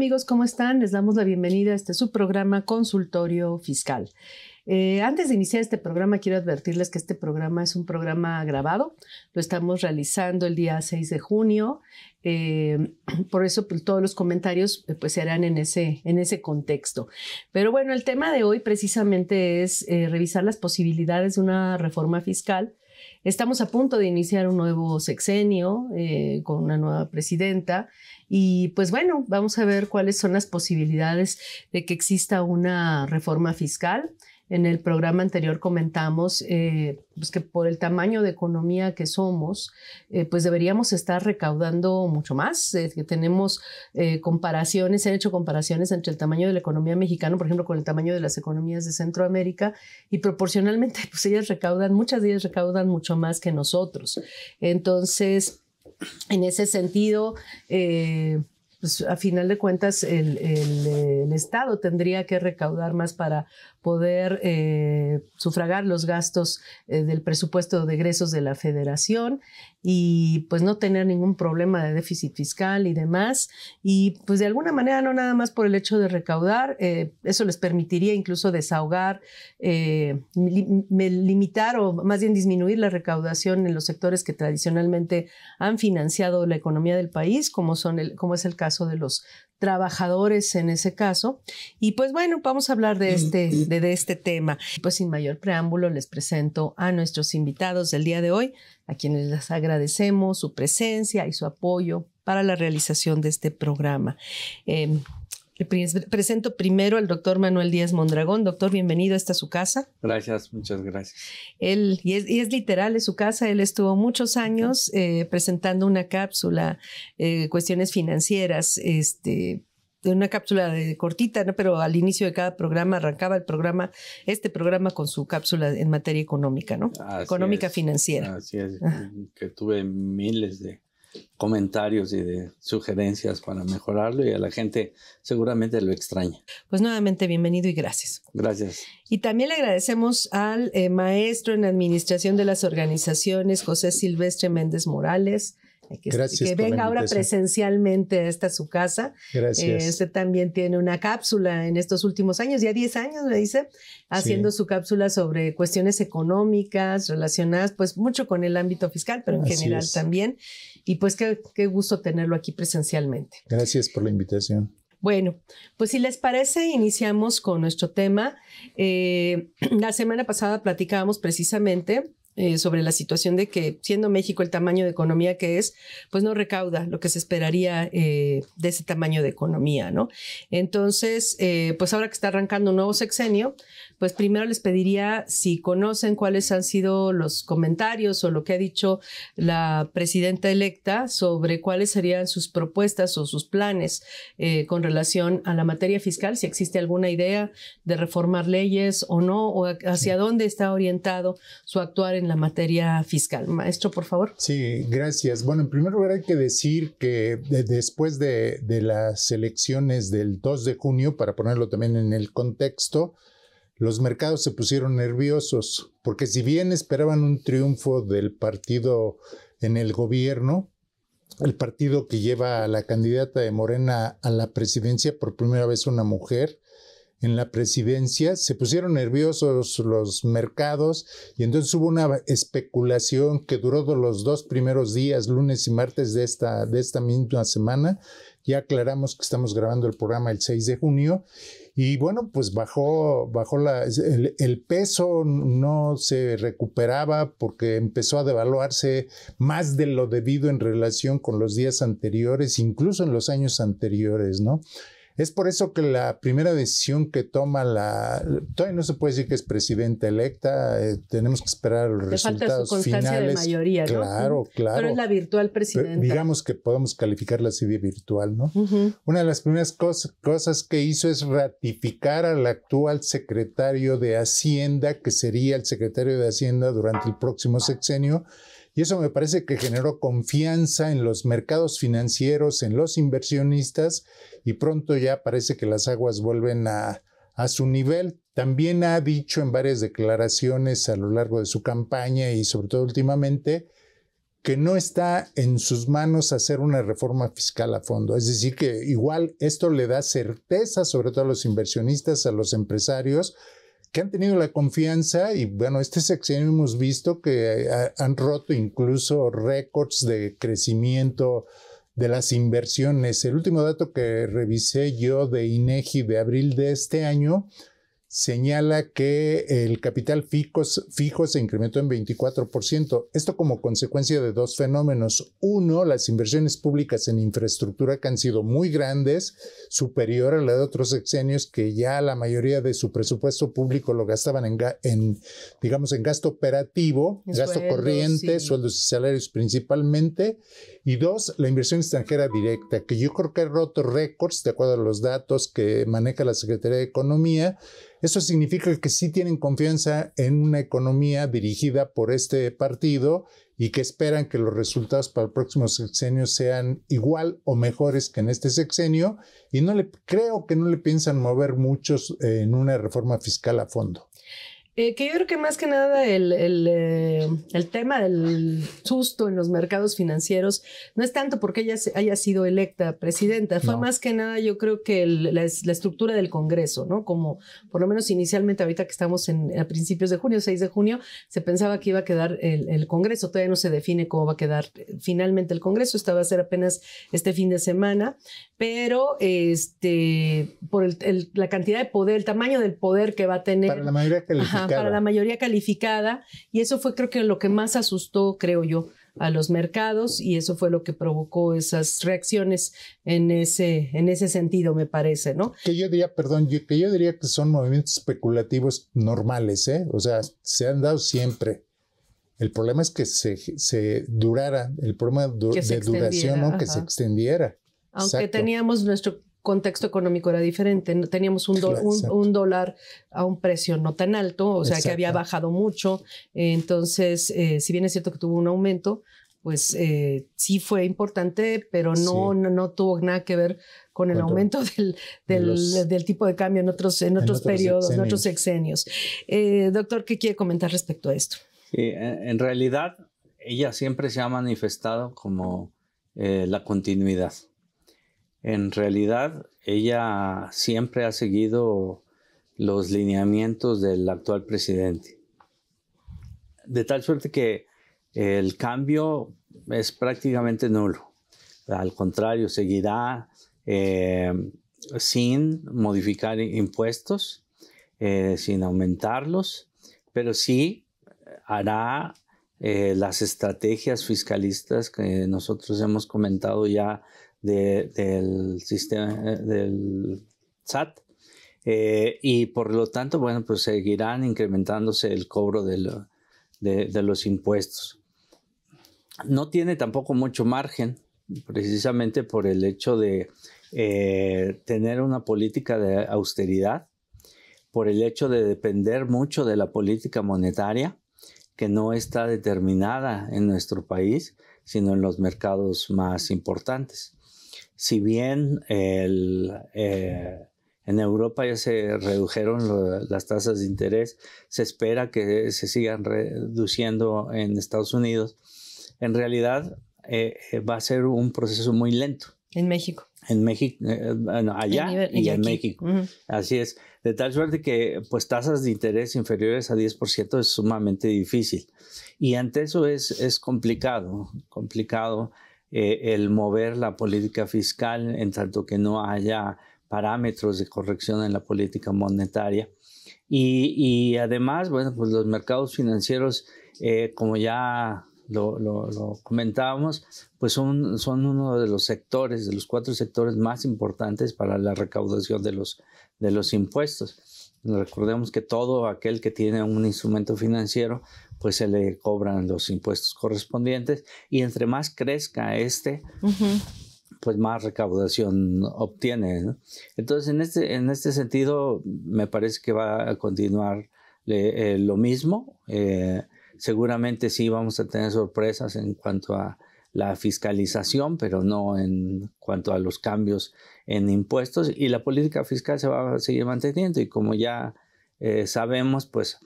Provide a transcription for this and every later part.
amigos, ¿cómo están? Les damos la bienvenida a este su programa Consultorio Fiscal. Eh, antes de iniciar este programa, quiero advertirles que este programa es un programa grabado. Lo estamos realizando el día 6 de junio. Eh, por eso pues, todos los comentarios eh, pues, serán en ese, en ese contexto. Pero bueno, el tema de hoy precisamente es revisar las posibilidades de una reforma fiscal. Estamos a punto de iniciar un nuevo sexenio con una nueva presidenta y pues bueno, vamos a ver cuáles son las posibilidades de que exista una reforma fiscal. En el programa anterior comentamos eh, pues, que por el tamaño de economía que somos, eh, pues deberíamos estar recaudando mucho más. Eh, que tenemos comparaciones, se han hecho comparaciones entre el tamaño de la economía mexicana, por ejemplo, con el tamaño de las economías de Centroamérica, y proporcionalmente, pues ellas recaudan, muchas de ellas recaudan mucho más que nosotros. Entonces, en ese sentido, eh, pues a final de cuentas el, Estado tendría que recaudar más para poder eh, sufragar los gastos eh, del presupuesto de egresos de la federación y pues no tener ningún problema de déficit fiscal y demás. Y pues de alguna manera, no nada más por el hecho de recaudar, eh, eso les permitiría incluso desahogar, eh, limitar o más bien disminuir la recaudación en los sectores que tradicionalmente han financiado la economía del país, como, son el, como es el caso de los trabajadores en ese caso. Y pues bueno, vamos a hablar de mm. este, de, este tema. Pues sin mayor preámbulo les presento a nuestros invitados del día de hoy, a quienes les agradecemos su presencia y su apoyo para la realización de este programa. Em, Presento primero al doctor Manuel Díaz Mondragón. Doctor, bienvenido, esta es su casa. Gracias, muchas gracias. Él, y es, literal, es su casa. Él estuvo muchos años eh, presentando una cápsula, eh, cuestiones financieras, este, una cápsula de, cortita, ¿no? pero al inicio de cada programa arrancaba el programa, este programa con su cápsula en materia económica, ¿no? económica financiera. Así es, que tuve miles de comentarios y de sugerencias para mejorarlo y a la gente seguramente lo extraña. Pues nuevamente bienvenido y gracias. Gracias. Y también le agradecemos al eh, maestro en administración de las organizaciones, José Silvestre Méndez Morales, que, que venga ahora presencialmente a esta su casa. Gracias. Eh, usted también tiene una cápsula en estos últimos años, ya 10 años me dice, haciendo su cápsula sobre cuestiones económicas relacionadas pues mucho con el ámbito fiscal, pero en general también. Y pues qué, gusto tenerlo aquí presencialmente. Gracias por la invitación. Bueno, pues si les parece, iniciamos con nuestro tema. Eh, la semana pasada platicábamos precisamente eh, sobre la situación de que, siendo México el tamaño de economía que es, pues no recauda lo que se esperaría eh, de ese tamaño de economía, ¿no? Entonces, eh, pues ahora que está arrancando un nuevo sexenio, pues primero les pediría si conocen cuáles han sido los comentarios o lo que ha dicho la presidenta electa sobre cuáles serían sus propuestas o sus planes eh, con relación a la materia fiscal, si existe alguna idea de reformar leyes o no, o hacia dónde está orientado su actuar en la materia fiscal. Maestro, por favor. Sí, gracias. Bueno, en primer lugar hay que decir que después de, de las elecciones del 2 de junio, para ponerlo también en el contexto, los mercados se pusieron nerviosos, porque si bien esperaban un triunfo del partido en el gobierno, el partido que lleva a la candidata de Morena a la presidencia, por primera vez una mujer en la presidencia, se pusieron nerviosos los mercados y entonces hubo una especulación que duró los dos primeros días, lunes y martes de esta, de esta misma semana. Ya aclaramos que estamos grabando el programa el 6 de junio y bueno, pues bajó, bajó la, el, el, peso, no se recuperaba porque empezó a devaluarse más de lo debido en relación con los días anteriores, incluso en los años anteriores, ¿no? Es por eso que la primera decisión que toma la, todavía no se puede decir que es presidenta electa, eh, tenemos que esperar los resultado. resultados falta su De mayoría, ¿no? Claro, claro. Pero es la virtual eh, presidenta. digamos que podemos calificarla así de virtual, ¿no? Una de las primeras cosas que hizo es ratificar al actual secretario de Hacienda, que sería el secretario de Hacienda durante el próximo sexenio, y eso me parece que generó confianza en los mercados financieros, en los inversionistas, y pronto ya parece que las aguas vuelven a, su nivel. También ha dicho en varias declaraciones a lo largo de su campaña y sobre todo últimamente que no está en sus manos hacer una reforma fiscal a fondo. Es decir, que igual esto le da certeza, sobre todo a los inversionistas, a los empresarios, que han tenido la confianza y bueno, este sexenio hemos visto que eh, han roto incluso récords de crecimiento de las inversiones. El último dato que revisé yo de INEGI de abril de este año señala que el capital fijo, fijo se incrementó en 24%. Esto como consecuencia de dos fenómenos. Uno, las inversiones públicas en infraestructura que han sido muy grandes, superior a la de otros sexenios que ya la mayoría de su presupuesto público lo gastaban en, digamos, en gasto operativo, gasto corriente, sueldos y salarios principalmente. Y dos, la inversión extranjera directa, que yo creo que ha roto récords, de acuerdo a los datos que maneja la Secretaría de Economía eso significa que sí tienen confianza en una economía dirigida por este partido y que esperan que los resultados para el próximo sexenio sean igual o mejores que en este sexenio y no le creo que no le piensan mover muchos eh, en una reforma fiscal a fondo. Eh, que yo creo que más que nada eh, el, tema del susto en los mercados financieros no es tanto porque ella haya sido electa presidenta, fue más que nada yo creo que la, estructura del Congreso, ¿no? Como por lo menos inicialmente ahorita que estamos en, a principios de junio, 6 de junio, se pensaba que iba a quedar el, Congreso, todavía no se define cómo va a quedar eh, finalmente el Congreso, esta va a ser apenas este fin de semana, pero este, por la cantidad de poder, el tamaño del poder que va a tener. Para la mayoría que para la mayoría calificada. Y eso fue creo que lo que más asustó, creo yo, a los mercados y eso fue lo que provocó esas reacciones en ese, en ese sentido, me parece, ¿no? Que yo diría, perdón, que yo diría que son movimientos especulativos normales, ¿eh? O sea, se han dado siempre. El problema es que se, se durara, el problema de duración, ¿no? que se extendiera. Aunque teníamos nuestro contexto económico era diferente. Teníamos un, un, dólar a un precio no tan alto, o sea que había bajado mucho. Eh, entonces, eh, si bien es cierto que tuvo un aumento, pues eh, sí fue importante, pero no, no, tuvo nada que ver con el aumento del, tipo de cambio en otros, en otros, periodos, en otros sexenios. doctor, ¿qué quiere comentar respecto a esto? en realidad, ella siempre se ha manifestado como la continuidad en realidad, ella siempre ha seguido los lineamientos del actual presidente. De tal suerte que el cambio es prácticamente nulo. Al contrario, seguirá eh, sin modificar impuestos, eh, sin aumentarlos, pero sí eh, hará las estrategias fiscalistas que nosotros hemos comentado ya del sistema eh, del SAT. Eh, y por lo tanto, bueno, pues seguirán incrementándose el cobro de, los impuestos. No tiene tampoco mucho margen, precisamente por el hecho de eh, tener una política de austeridad, por el hecho de depender mucho de la política monetaria, que no está determinada en nuestro país, sino en los mercados más importantes si bien el, eh, en Europa ya se redujeron las tasas de interés, se espera que se sigan reduciendo en Estados Unidos, en realidad eh, eh, va a ser un proceso muy lento. En México. En México, bueno, allá y, en México. Así es. De tal suerte que, pues, tasas de interés inferiores a 10% es sumamente difícil. Y ante eso es, es complicado, complicado eh, el mover la política fiscal en tanto que no haya parámetros de corrección en la política monetaria. Y, además, bueno, pues los mercados financieros, eh, como ya lo, lo comentábamos, pues son, son, uno de los sectores, de los cuatro sectores más importantes para la recaudación de los, de los impuestos. Recordemos que todo aquel que tiene un instrumento financiero, pues se le cobran los impuestos correspondientes y entre más crezca este, pues más recaudación obtiene. Entonces, en este, en este sentido, me parece que va a continuar eh, eh, lo mismo. Eh, seguramente sí vamos a tener sorpresas en cuanto a la fiscalización, pero no en cuanto a los cambios en impuestos. Y la política fiscal se va a seguir manteniendo. Y como ya eh, sabemos, pues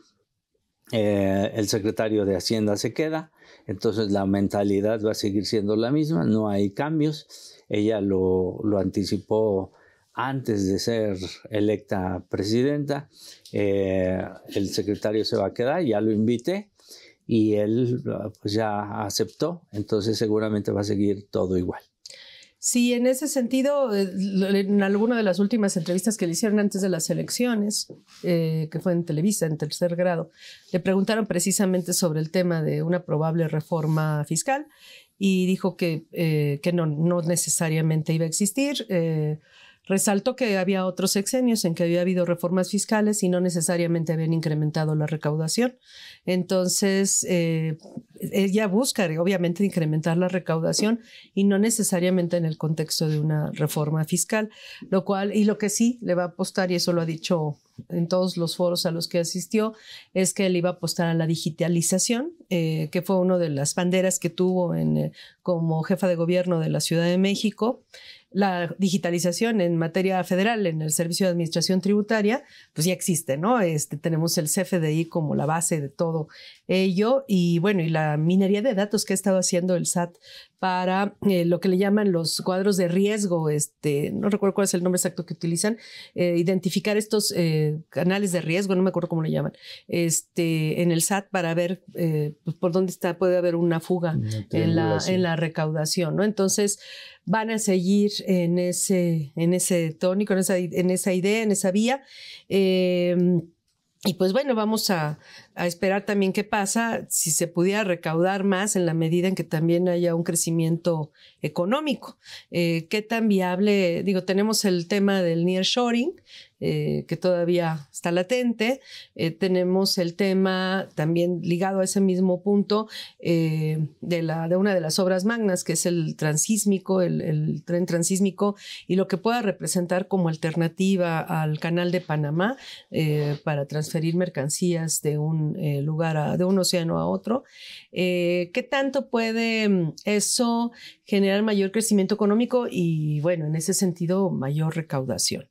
eh, el secretario de Hacienda se queda. Entonces la mentalidad va a seguir siendo la misma. No hay cambios. Ella lo, anticipó antes de ser electa presidenta. Eh, el secretario se va a quedar. Ya lo invité y él ah, pues ya aceptó, entonces seguramente va a seguir todo igual. Sí, en ese sentido, eh, en alguna de las últimas entrevistas que le hicieron antes de las elecciones, eh, que fue en Televisa, en tercer grado, le preguntaron precisamente sobre el tema de una probable reforma fiscal y dijo que, eh, que no, no necesariamente iba a existir. Resalto que había otros sexenios en que había habido reformas fiscales y no necesariamente habían incrementado la recaudación. Entonces, eh, ella busca, obviamente, incrementar la recaudación y no necesariamente en el contexto de una reforma fiscal, lo cual, y lo que sí le va a apostar, y eso lo ha dicho en todos los foros a los que asistió, es que él iba a apostar a la digitalización, eh, que fue una de las banderas que tuvo eh, como jefa de gobierno de la Ciudad de México la digitalización en materia federal en el Servicio de Administración Tributaria, pues ya existe, ¿no? Este, tenemos el CFDI como la base de todo ello y bueno, y la minería de datos que ha estado haciendo el SAT para eh, lo que le llaman los cuadros de riesgo, este, no recuerdo cuál es el nombre exacto que utilizan, eh, identificar estos eh, canales de riesgo, no me acuerdo cómo le llaman, este, en el SAT para ver pues, por dónde está, puede haber una fuga en, la, recaudación, ¿no? Entonces, van a seguir en ese, en ese tónico, esa, en esa idea, en esa vía. Em, y pues bueno, vamos a, a esperar también qué pasa si se pudiera recaudar más en la medida en que también haya un crecimiento económico. Eh, ¿Qué tan viable? Digo, tenemos el tema del nearshoring, eh, que todavía está latente. Eh, tenemos el tema también ligado a ese mismo punto de, la, de, una de las obras magnas, que es el transísmico, el, el, tren transísmico, y lo que pueda representar como alternativa al canal de Panamá para transferir mercancías de un eh, lugar, de un océano a otro. Eh, ¿Qué tanto puede mm, eso generar mayor crecimiento económico y, bueno, en ese sentido, mayor recaudación?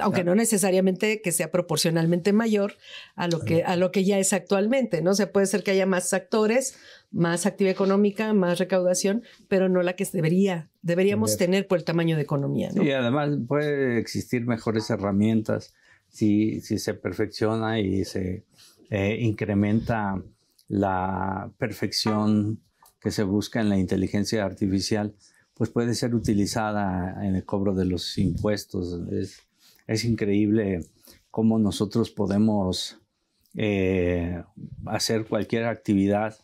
aunque no necesariamente que sea proporcionalmente mayor a lo, que, a lo que ya es actualmente, ¿no? O sea, puede ser que haya más actores, más actividad económica, más recaudación, pero no la que debería, deberíamos tener por el tamaño de economía, ¿no? Y además puede existir mejores herramientas si, si se perfecciona y se eh, incrementa la perfección que se busca en la inteligencia artificial, pues puede ser utilizada en el cobro de los impuestos. Es, increíble cómo nosotros podemos eh, hacer cualquier actividad,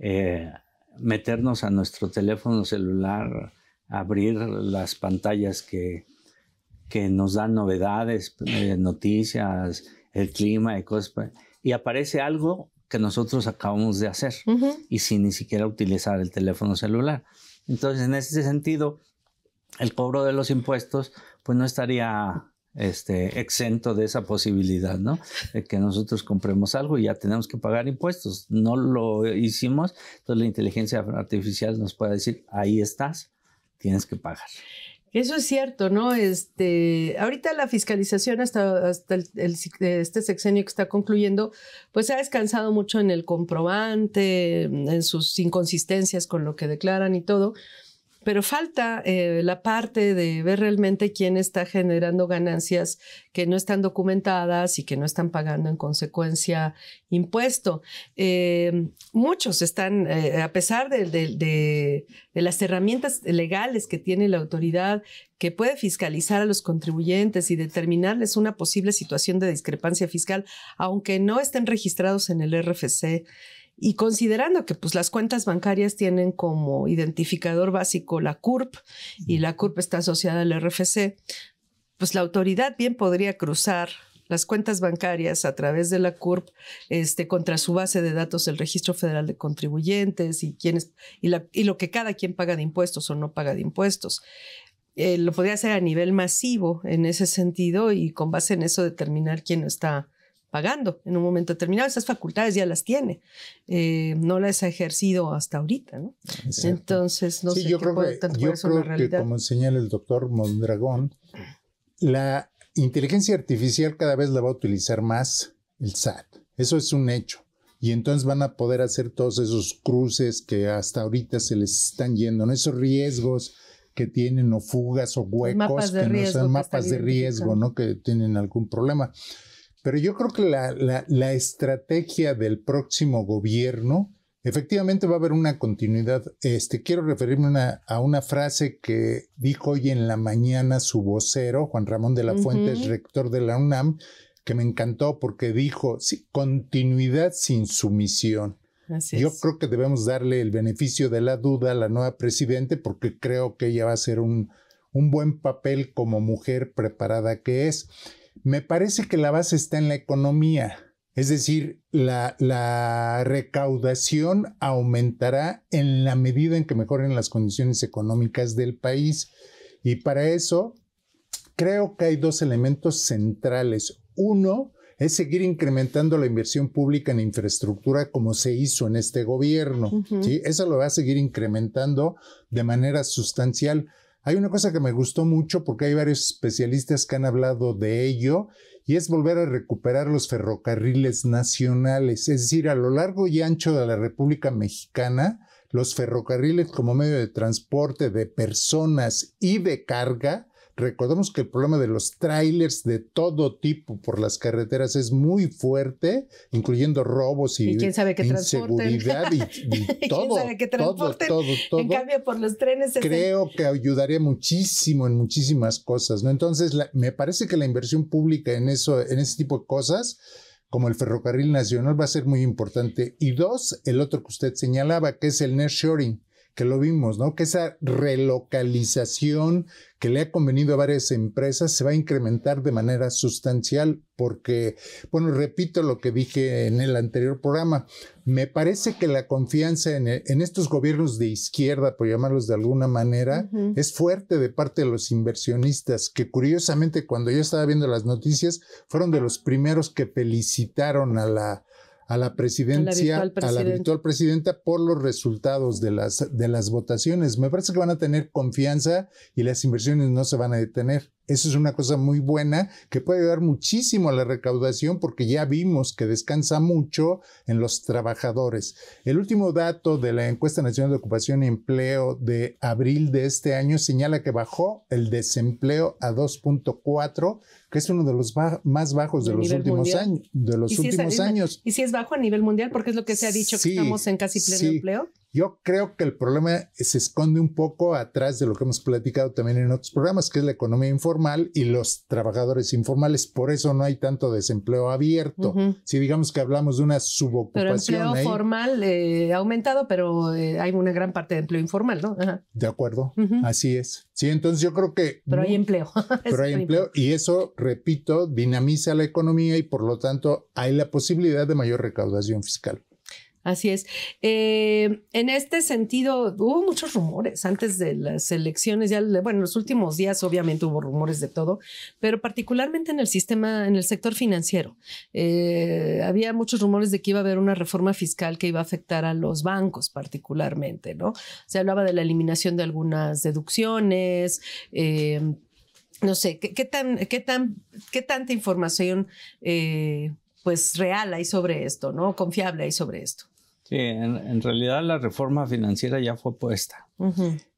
eh, meternos a nuestro teléfono celular, abrir las pantallas que, que nos dan novedades, noticias, el clima y cosas y aparece algo que nosotros acabamos de hacer y sin ni siquiera utilizar el teléfono celular. Entonces, en ese sentido, el cobro de los impuestos, pues no estaría este, exento de esa posibilidad, ¿no? De que nosotros compremos algo y ya tenemos que pagar impuestos. No lo hicimos, entonces la inteligencia artificial nos puede decir, ahí estás, tienes que pagar. Eso es cierto, ¿no? Este, ahorita la fiscalización hasta, hasta este sexenio que está concluyendo, pues se ha descansado mucho en el comprobante, en sus inconsistencias con lo que declaran y todo pero falta eh, la parte de ver realmente quién está generando ganancias que no están documentadas y que no están pagando en consecuencia impuesto. Eh, muchos están, eh, a pesar de las herramientas legales que tiene la autoridad, que puede fiscalizar a los contribuyentes y determinarles una posible situación de discrepancia fiscal, aunque no estén registrados en el RFC. Y considerando que pues, las cuentas bancarias tienen como identificador básico la CURP y la CURP está asociada al RFC, pues la autoridad bien podría cruzar las cuentas bancarias a través de la CURP este, contra su base de datos del Registro Federal de Contribuyentes y, y, lo que cada quien paga de impuestos o no paga de impuestos. Eh, lo podría hacer a nivel masivo en ese sentido y con base en eso determinar quién está pagando en un momento determinado. Esas facultades ya las tiene, eh, no las ha ejercido hasta ahorita, ¿no? Entonces, no sé yo qué creo puede, yo creo que, como señala el doctor Mondragón, la inteligencia artificial cada vez la va a utilizar más el SAT. Eso es un hecho. Y entonces van a poder hacer todos esos cruces que hasta ahorita se les están yendo, esos riesgos que tienen o fugas o huecos, que no son mapas de riesgo, ¿no? Que tienen algún problema. Pero yo creo que la, la, estrategia del próximo gobierno, efectivamente va a haber una continuidad. Este, quiero referirme a una frase que dijo hoy en la mañana su vocero, Juan Ramón de la Fuente, rector de la UNAM, que me encantó porque dijo, continuidad sin sumisión. Yo creo que debemos darle el beneficio de la duda a la nueva presidente porque creo que ella va a hacer un, un buen papel como mujer preparada que es. Me parece que la base está en la economía. Es decir, la, recaudación aumentará en la medida en que mejoren las condiciones económicas del país. Y para eso, creo que hay dos elementos centrales. Uno es seguir incrementando la inversión pública en infraestructura como se hizo en este gobierno. Eso lo va a seguir incrementando de manera sustancial hay una cosa que me gustó mucho porque hay varios especialistas que han hablado de ello y es volver a recuperar los ferrocarriles nacionales, es decir, a lo largo y ancho de la República Mexicana, los ferrocarriles como medio de transporte de personas y de carga Recordemos que el problema de los trailers de todo tipo por las carreteras es muy fuerte, incluyendo robos y, ¿Y sabe inseguridad y, todo, todo, todo, todo, En cambio, por los trenes... Creo que ayudaría muchísimo en muchísimas cosas, ¿no? Entonces, me parece que la inversión pública en, eso, en ese tipo de cosas como el ferrocarril nacional va a ser muy importante. Y dos, el otro que usted señalaba, que es el nearshoring que lo vimos, ¿no? Que esa relocalización que le ha convenido a varias empresas se va a incrementar de manera sustancial porque, bueno, repito lo que dije en el anterior programa, me parece que la confianza en, e, estos gobiernos de izquierda, por llamarlos de alguna manera, es fuerte de parte de los inversionistas, que curiosamente cuando yo estaba viendo las noticias fueron de los primeros que felicitaron a la a la presidencia, a la, virtual, presidenta por los resultados de las, de las votaciones. Me parece que van a tener confianza y las inversiones no se van a detener. Eso es una cosa muy buena que puede ayudar muchísimo a la recaudación porque ya vimos que descansa mucho en los trabajadores. El último dato de la encuesta nacional de ocupación y empleo de abril de este año señala que bajó el desempleo a 2.4, que es uno de los más bajos de, los últimos años. De los últimos años. Y si es bajo a nivel mundial, porque es lo que se ha dicho que estamos en casi pleno empleo. Yo creo que el problema se esconde un poco atrás de lo que hemos platicado también en otros programas, que es la economía informal y los trabajadores informales. Por eso no hay tanto desempleo abierto. Si digamos que hablamos de una subocupación. Pero empleo formal eh, ha aumentado, pero eh, hay una gran parte de empleo informal, ¿no? De acuerdo, así es. Sí, entonces yo creo que... Pero hay empleo. pero hay empleo y eso, repito, dinamiza la economía y por lo tanto hay la posibilidad de mayor recaudación fiscal. Así es. Eh, en este sentido, hubo muchos rumores antes de las elecciones, ya, bueno, en los últimos días obviamente hubo rumores de todo, pero particularmente en el sistema, en el sector financiero. Eh, había muchos rumores de que iba a haber una reforma fiscal que iba a afectar a los bancos particularmente, ¿no? Se hablaba de la eliminación de algunas deducciones. Eh, no sé, ¿qué, tan, qué, tanta información pues real hay sobre esto, ¿no? Confiable hay sobre esto. Sí, en, realidad la reforma financiera ya fue puesta,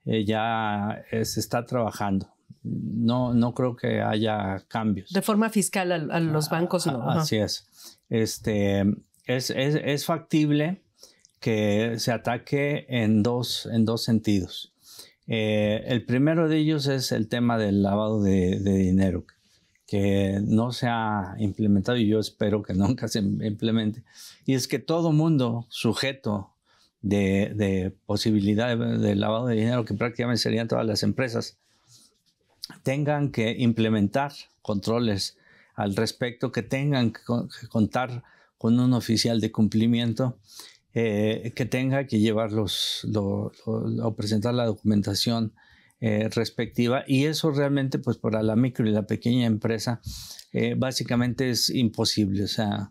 eh, ya eh, se está trabajando. No, no creo que haya cambios. De forma fiscal a, los ah, bancos, no. así es. Este, es, factible que se ataque en dos, en dos sentidos. Eh, el primero de ellos es el tema del lavado de dinero, que no se ha implementado y yo espero que nunca se implemente, y es que todo mundo sujeto de, posibilidad de, lavado de dinero, que prácticamente serían todas las empresas, tengan que implementar controles al respecto, que tengan que, contar con un oficial de cumplimiento, eh, que tenga que llevar o presentar la documentación eh, respectiva y eso realmente pues para la micro y la pequeña empresa eh, básicamente es imposible, o sea,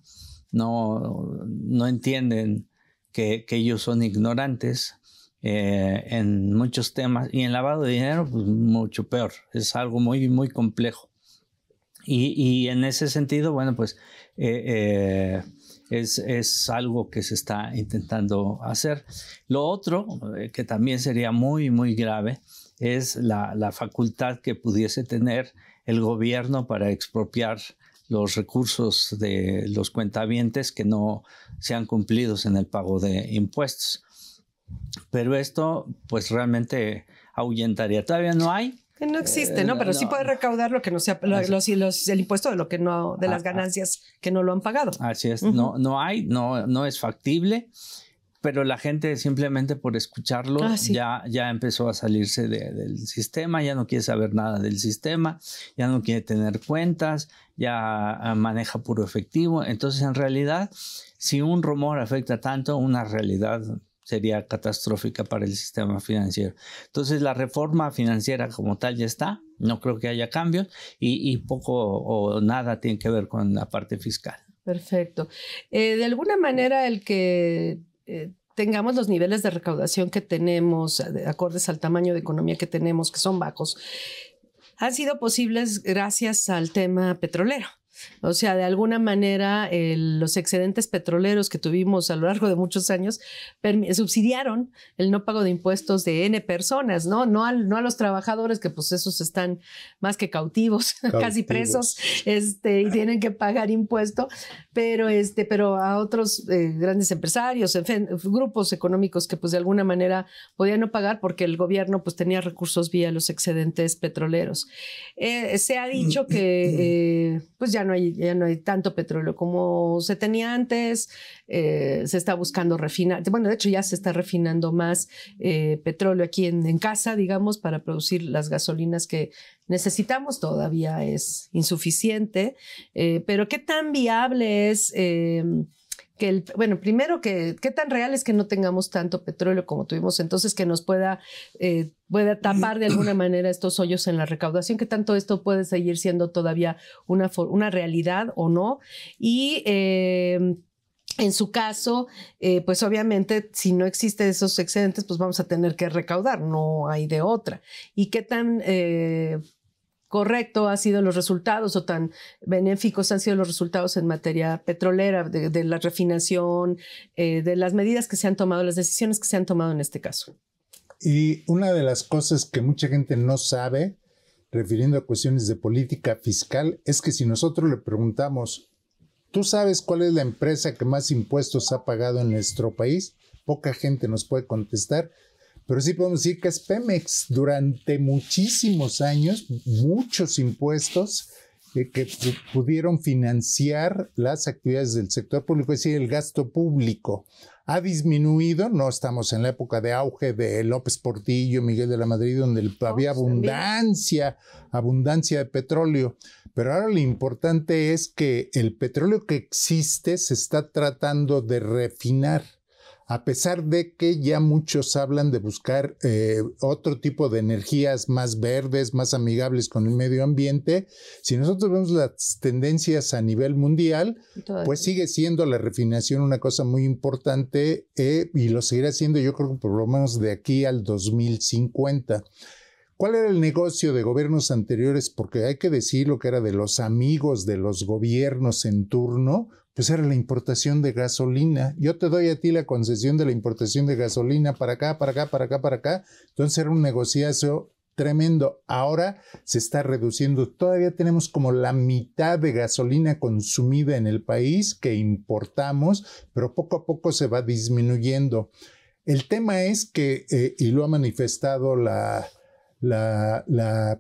no, no entienden que, ellos son ignorantes eh, en muchos temas y en lavado de dinero pues mucho peor, es algo muy, muy complejo. Y, y en ese sentido, bueno, pues es, es, algo que se está intentando hacer. Lo otro, que también sería muy, muy grave, es la, la facultad que pudiese tener el gobierno para expropiar los recursos de los cuentavientes que no sean cumplidos en el pago de impuestos. Pero esto, pues realmente ahuyentaría. Todavía no hay. no existe, eh, ¿no? Pero sí puede recaudar lo que no sea, los, el impuesto de lo que no, de las ganancias que no lo han pagado. Así es, no, no hay, no, no es factible pero la gente simplemente por escucharlo ah, ya, ya empezó a salirse del sistema, ya no quiere saber nada del sistema, ya no quiere tener cuentas, ya ah, maneja puro efectivo. Entonces, en realidad, si un rumor afecta tanto, una realidad sería catastrófica para el sistema financiero. Entonces, la reforma financiera como tal ya está, no creo que haya cambios y, poco o nada tiene que ver con la parte fiscal. Perfecto. Eh, de alguna manera, el que eh, tengamos los niveles de recaudación que tenemos, eh, acordes al tamaño de economía que tenemos, que son bajos, han sido posibles gracias al tema petrolero. O sea, de alguna manera eh, los excedentes petroleros que tuvimos a lo largo de muchos años subsidiaron el no pago de impuestos de N personas, ¿no? No, no a los trabajadores que pues esos están más que cautivos, casi presos, este, y tienen que pagar impuesto, pero, este, pero a otros eh, grandes empresarios, en grupos económicos que pues de alguna manera podían no pagar porque el gobierno pues tenía recursos vía los excedentes petroleros. Eh, se ha dicho mm. que pues ya no ya no hay tanto petróleo como se tenía antes, eh, se está buscando refinar, bueno, de hecho ya se está refinando más eh, petróleo aquí en, casa, digamos, para producir las gasolinas que necesitamos, todavía es insuficiente, eh, pero ¿qué tan viable es... Em, bueno, primero que qué tan real es que no tengamos tanto petróleo como tuvimos, entonces que nos pueda, eh, pueda tapar de alguna manera estos hoyos en la recaudación, ¿Qué tanto esto puede seguir siendo todavía una, una realidad o no. Y eh, en su caso, eh, pues obviamente si no existen esos excedentes, pues vamos a tener que recaudar, no hay de otra. ¿Y qué tan correcto han sido los resultados o tan benéficos han sido los resultados en materia petrolera, de, la refinación, eh, de las medidas que se han tomado, las decisiones que se han tomado en este caso. Y una de las cosas que mucha gente no sabe, refiriendo a cuestiones de política fiscal, es que si nosotros le preguntamos, ¿tú sabes cuál es la empresa que más impuestos ha pagado en nuestro país? Poca gente nos puede contestar pero sí podemos decir que es Pemex durante muchísimos años, muchos impuestos eh, que pudieron financiar las actividades del sector público, es decir, el gasto público. Ha disminuido, no estamos en la época de auge de López Portillo, Miguel de la Madrid, donde había pues, abundancia, abundancia de petróleo. Pero ahora lo importante es que el petróleo que existe se está tratando de refinar a pesar de que ya muchos hablan de buscar eh, otro tipo de energías más verdes, más amigables con el medio ambiente, si nosotros vemos las tendencias a nivel mundial, pues sigue siendo la refinación una cosa muy importante eh, y lo seguirá siendo yo creo que por lo menos de aquí al 2050. ¿Cuál era el negocio de gobiernos anteriores? Porque hay que decir lo que era de los amigos de los gobiernos en turno, pues era la importación de gasolina. Yo te doy a ti la concesión de la importación de gasolina para acá, para acá, para acá, para acá. Entonces era un negociazo tremendo. Ahora se está reduciendo. Todavía tenemos como la mitad de gasolina consumida en el país que importamos, pero poco a poco se va disminuyendo. El tema es que, eh, y lo ha manifestado la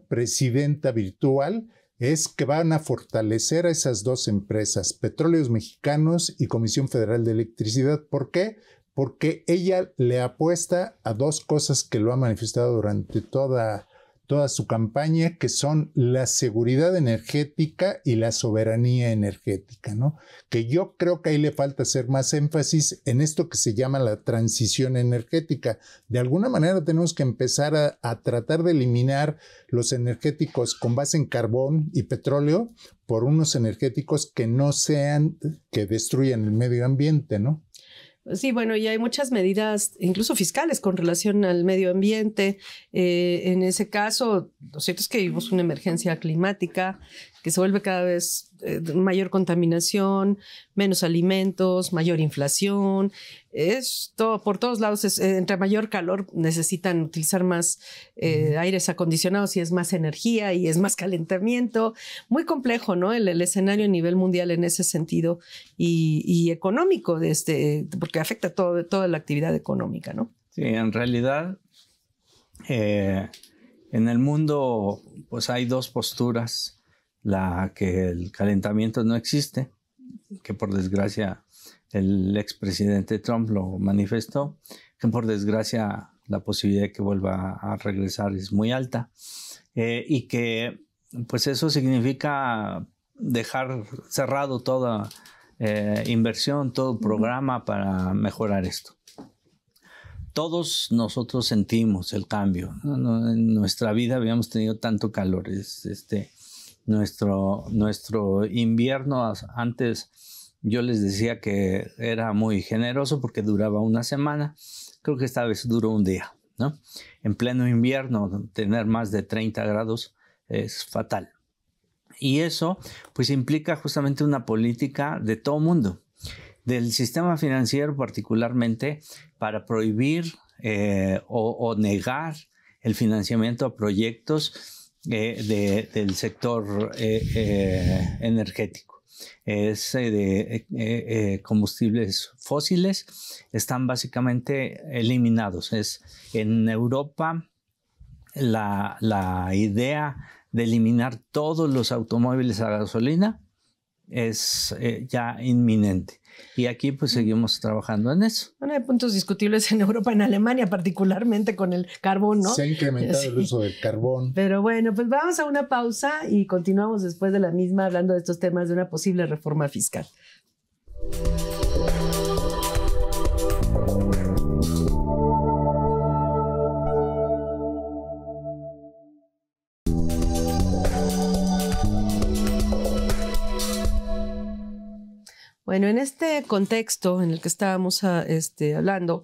presidenta virtual, es que van a fortalecer a esas dos empresas, Petróleos Mexicanos y Comisión Federal de Electricidad. ¿Por qué? Porque ella le apuesta a dos cosas que lo ha manifestado durante toda toda su campaña, que son la seguridad energética y la soberanía energética, ¿no? Que yo creo que ahí le falta hacer más énfasis en esto que se llama la transición energética. De alguna manera tenemos que empezar a, tratar de eliminar los energéticos con base en carbón y petróleo por unos energéticos que no sean, que destruyan el medio ambiente, ¿no? Sí, bueno, y hay muchas medidas, incluso fiscales, con relación al medio ambiente. Eh, en ese caso, lo cierto es que vivimos una emergencia climática que se vuelve cada vez eh, mayor contaminación, menos alimentos, mayor inflación. Es por todos lados, eh, entre mayor calor necesitan utilizar más eh, aires acondicionados y es más energía y es más calentamiento. Muy complejo, ¿no? El, escenario a nivel mundial en ese sentido y, económico, de este, porque afecta todo, toda la actividad económica, ¿no? Sí, en realidad. en el mundo, pues hay dos posturas la que el calentamiento no existe, que por desgracia el expresidente Trump lo manifestó, que por desgracia la posibilidad de que vuelva a regresar es muy alta eh, y que pues eso significa dejar cerrado toda eh, inversión, todo programa para mejorar esto. Todos nosotros sentimos el cambio. en nuestra vida habíamos tenido tanto calor. este, nuestro, nuestro invierno antes yo les decía que era muy generoso porque duraba una semana, creo que esta vez duró un día, ¿no? En pleno invierno tener más de 30 grados es fatal. Y eso pues implica justamente una política de todo mundo, del sistema financiero particularmente, para prohibir eh, o negar el financiamiento a proyectos eh, del sector eh, eh, energético. Es de combustibles fósiles, están básicamente eliminados. Es en Europa la, idea de eliminar todos los automóviles a gasolina es ya inminente. Y aquí pues mm. seguimos trabajando en eso. Bueno, hay puntos discutibles en Europa, en Alemania particularmente con el carbón, ¿no? Se ha incrementado el uso del carbón. Pero bueno, pues vamos a una pausa y continuamos después de la misma hablando de estos temas de una posible reforma fiscal. Bueno, en este contexto en el que estábamos ah, este, hablando,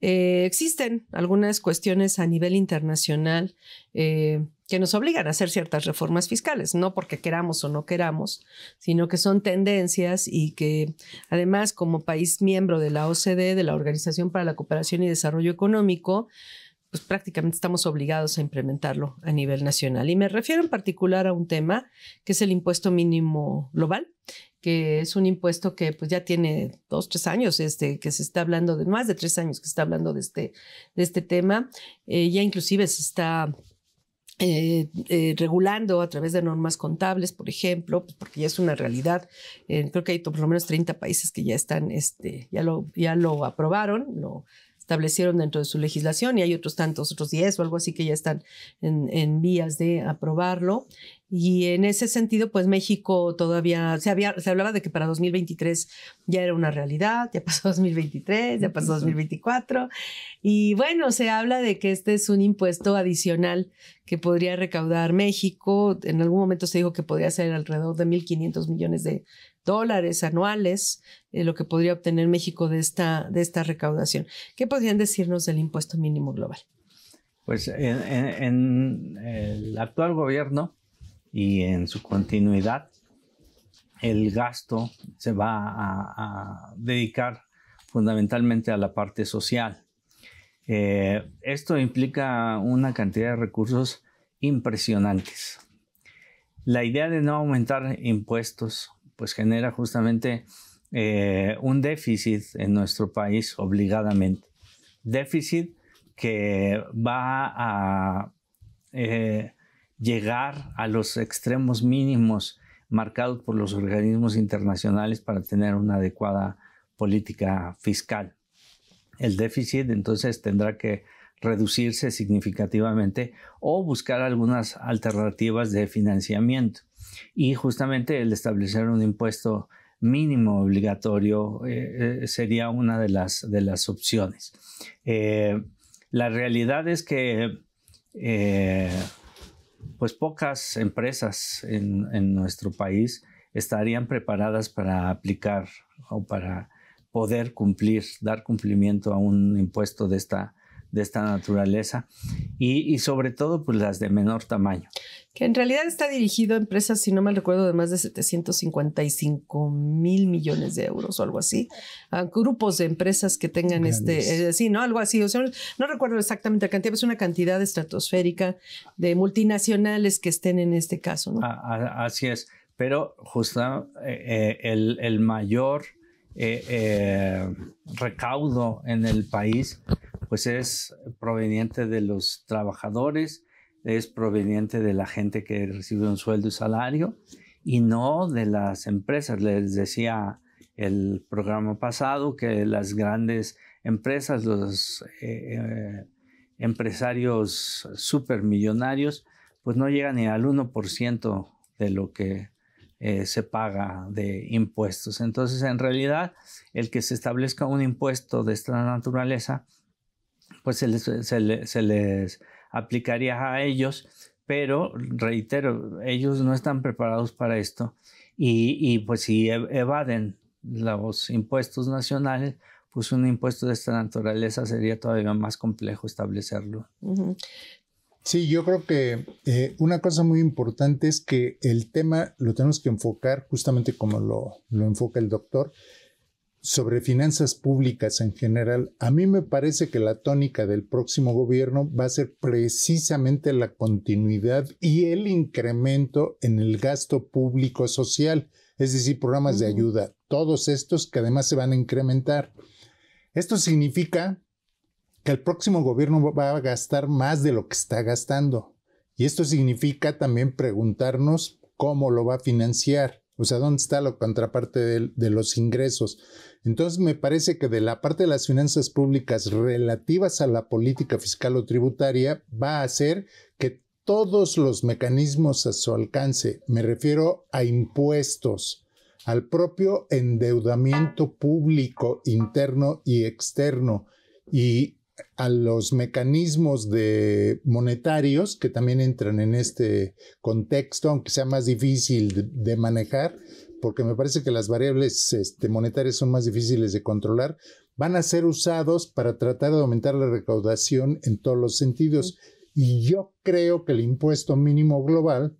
eh, existen algunas cuestiones a nivel internacional eh, que nos obligan a hacer ciertas reformas fiscales, no porque queramos o no queramos, sino que son tendencias y que además como país miembro de la OCDE, de la Organización para la Cooperación y Desarrollo Económico, pues prácticamente estamos obligados a implementarlo a nivel nacional. Y me refiero en particular a un tema que es el impuesto mínimo global, que es un impuesto que pues ya tiene dos, tres años, este, que se está hablando de, más de tres años que se está hablando de este, de este tema. Eh, ya inclusive se está eh, eh, regulando a través de normas contables, por ejemplo, pues, porque ya es una realidad. creo que hay por lo menos 30 países que ya están, este, ya lo, ya lo aprobaron, lo establecieron dentro de su legislación y hay otros tantos, otros 10 o algo así que ya están en, vías de aprobarlo. Y en ese sentido, pues México todavía se, había, se hablaba de que para 2023 ya era una realidad, ya pasó 2023, ya pasó 2024. Y bueno, se habla de que este es un impuesto adicional que podría recaudar México. En algún momento se dijo que podría ser alrededor de 1.500 millones de dólares anuales, eh, lo que podría obtener México de esta, de esta recaudación. ¿Qué podrían decirnos del impuesto mínimo global? Pues en, el actual gobierno y en su continuidad, el gasto se va a, dedicar fundamentalmente a la parte social. Eh, esto implica una cantidad de recursos impresionantes. La idea de no aumentar impuestos pues genera justamente eh, un déficit en nuestro país obligadamente. Déficit que va a eh, llegar a los extremos mínimos marcados por los organismos internacionales para tener una adecuada política fiscal. El déficit entonces tendrá que reducirse significativamente o buscar algunas alternativas de financiamiento y justamente el establecer un impuesto mínimo obligatorio eh, eh, sería una de las, opciones. Eh, la realidad es que pues pocas empresas en, nuestro país estarían preparadas para aplicar o para poder cumplir, dar cumplimiento a un impuesto de esta, naturaleza y, sobre todo pues, las de menor tamaño que en realidad está dirigido a empresas, si no mal recuerdo, de más de 755 mil millones de euros o algo así, a grupos de empresas que tengan este, eh, ¿no? Algo así, no recuerdo exactamente la cantidad, pero es una cantidad estratosférica de multinacionales que estén en este caso, ¿no? Ah, ah, así es, pero justo eh, eh, el, mayor recaudo en el país, pues es proveniente de los trabajadores, es proveniente de la gente que recibe un sueldo y salario y no de las empresas. Les decía el programa pasado que las grandes empresas, los eh, eh, empresarios supermillonarios, pues no llegan ni al 1% de lo que eh, se paga de impuestos. Entonces, en realidad, el que se establezca un impuesto de esta naturaleza, pues se les aplicaría a ellos, pero reitero, ellos no están preparados para esto y, pues si evaden los impuestos nacionales, pues un impuesto de esta naturaleza sería todavía más complejo establecerlo. Sí, yo creo que eh, una cosa muy importante es que el tema lo tenemos que enfocar justamente como lo, lo enfoca el doctor, sobre finanzas públicas en general, a mí me parece que la tónica del próximo gobierno va a ser precisamente la continuidad y el incremento en el gasto público social, es decir, programas de ayuda, todos estos que además se van a incrementar. Esto significa que el próximo gobierno va a gastar más de lo que está gastando. Y esto significa también preguntarnos cómo lo va a financiar o sea, ¿dónde está la contraparte de, los ingresos? Entonces, me parece que de la parte de las finanzas públicas relativas a la política fiscal o tributaria va a ser que todos los mecanismos a su alcance, me refiero a impuestos, al propio endeudamiento público interno y externo y a los mecanismos de monetarios que también entran en este contexto, aunque sea más difícil de, manejar, porque me parece que las variables este, monetarias son más difíciles de controlar, van a ser usados para tratar de aumentar la recaudación en todos los sentidos. Y yo creo que el impuesto mínimo global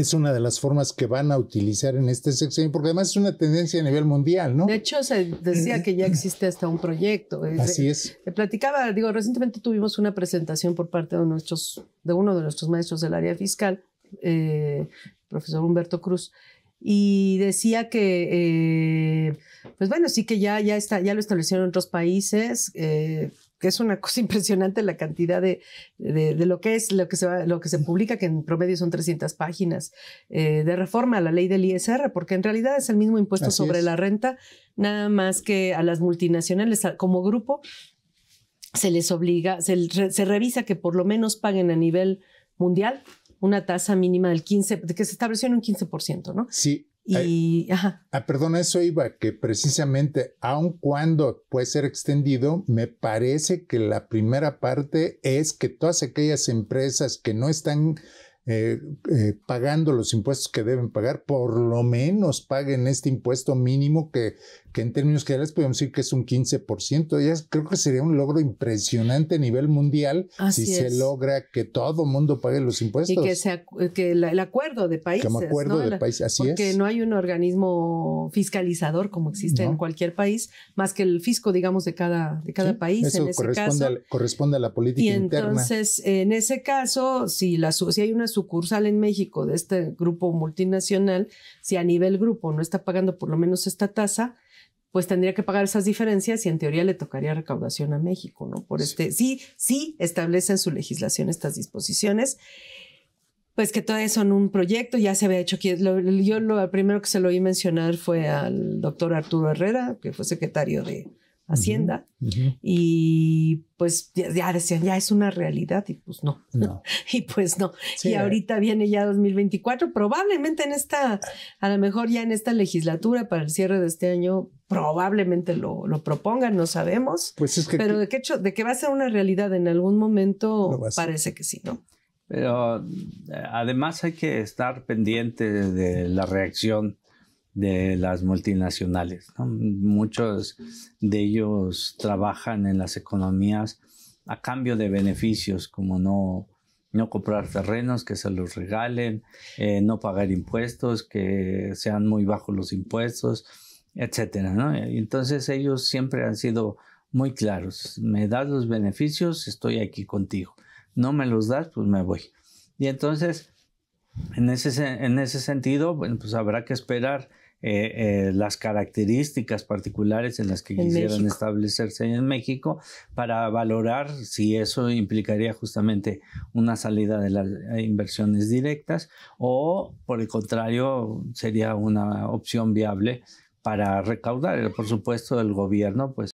es una de las formas que van a utilizar en este sexenio, porque además es una tendencia a nivel mundial, ¿no? De hecho, se decía que ya existe hasta un proyecto. Así es. Eh, platicaba, digo, recientemente tuvimos una presentación por parte de, nuestros, de uno de nuestros maestros del área fiscal, eh, profesor Humberto Cruz, y decía que, eh, pues bueno, sí que ya, ya, está, ya lo establecieron en otros países, eh, que es una cosa impresionante la cantidad de, lo que es, lo que, se lo que se publica, que en promedio son 300 páginas, eh, de reforma a la ley del ISR, porque en realidad es el mismo impuesto sobre la renta, nada más que a las multinacionales como grupo se les obliga, se, se revisa que por lo menos paguen a nivel mundial una tasa mínima del 15, que se estableció en un 15%, ¿no? Sí. Y, Ah, perdón, eso iba, que precisamente, aun cuando puede ser extendido, me parece que la primera parte es que todas aquellas empresas que no están eh, eh, pagando los impuestos que deben pagar, por lo menos paguen este impuesto mínimo que, que en términos generales podemos decir que es un 15%. Ya creo que sería un logro impresionante a nivel mundial si se logra que todo mundo pague los impuestos. Y que, sea, que el acuerdo de países. Como acuerdo ¿no? de países. Porque no hay un organismo fiscalizador como existe en cualquier país, más que el fisco, digamos, de cada, de cada país. Eso en ese corresponde, A, corresponde a la política interna. Entonces, en ese caso, si, la, si hay una sucursal en México de este grupo multinacional, si a nivel grupo no está pagando por lo menos esta tasa, pues tendría que pagar esas diferencias y en teoría le tocaría recaudación a México, ¿no? Por este, sí, sí establece en su legislación estas disposiciones. Pues que todo eso en un proyecto ya se había hecho aquí. yo lo primero que se lo oí mencionar fue al doctor Arturo Herrera, que fue secretario de Hacienda, y pues ya, decían, ya es una realidad, y pues no. y pues no. y eh. ahorita viene ya 2024, probablemente en esta, a lo mejor ya en esta legislatura, para el cierre de este año, probablemente lo, propongan, no sabemos. Pues pero de que, hecho, va a ser una realidad en algún momento, parece que sí, ¿no? Pero eh, además hay que estar pendiente de la reacción de las multinacionales. Muchos de ellos trabajan en las economías a cambio de beneficios, como no, no comprar terrenos, que se los regalen, eh, no pagar impuestos, que sean muy bajos los impuestos etcétera. ¿no? entonces ellos siempre han sido muy claros. Me das los beneficios, estoy aquí contigo. No me los das, pues me voy. Y entonces, en ese, en ese sentido, pues habrá que esperar eh, eh, las características particulares en las que quisieran establecerse en México para valorar si eso implicaría justamente una salida de las eh, inversiones directas o, por el contrario, sería una opción viable para recaudar. Por supuesto, el gobierno pues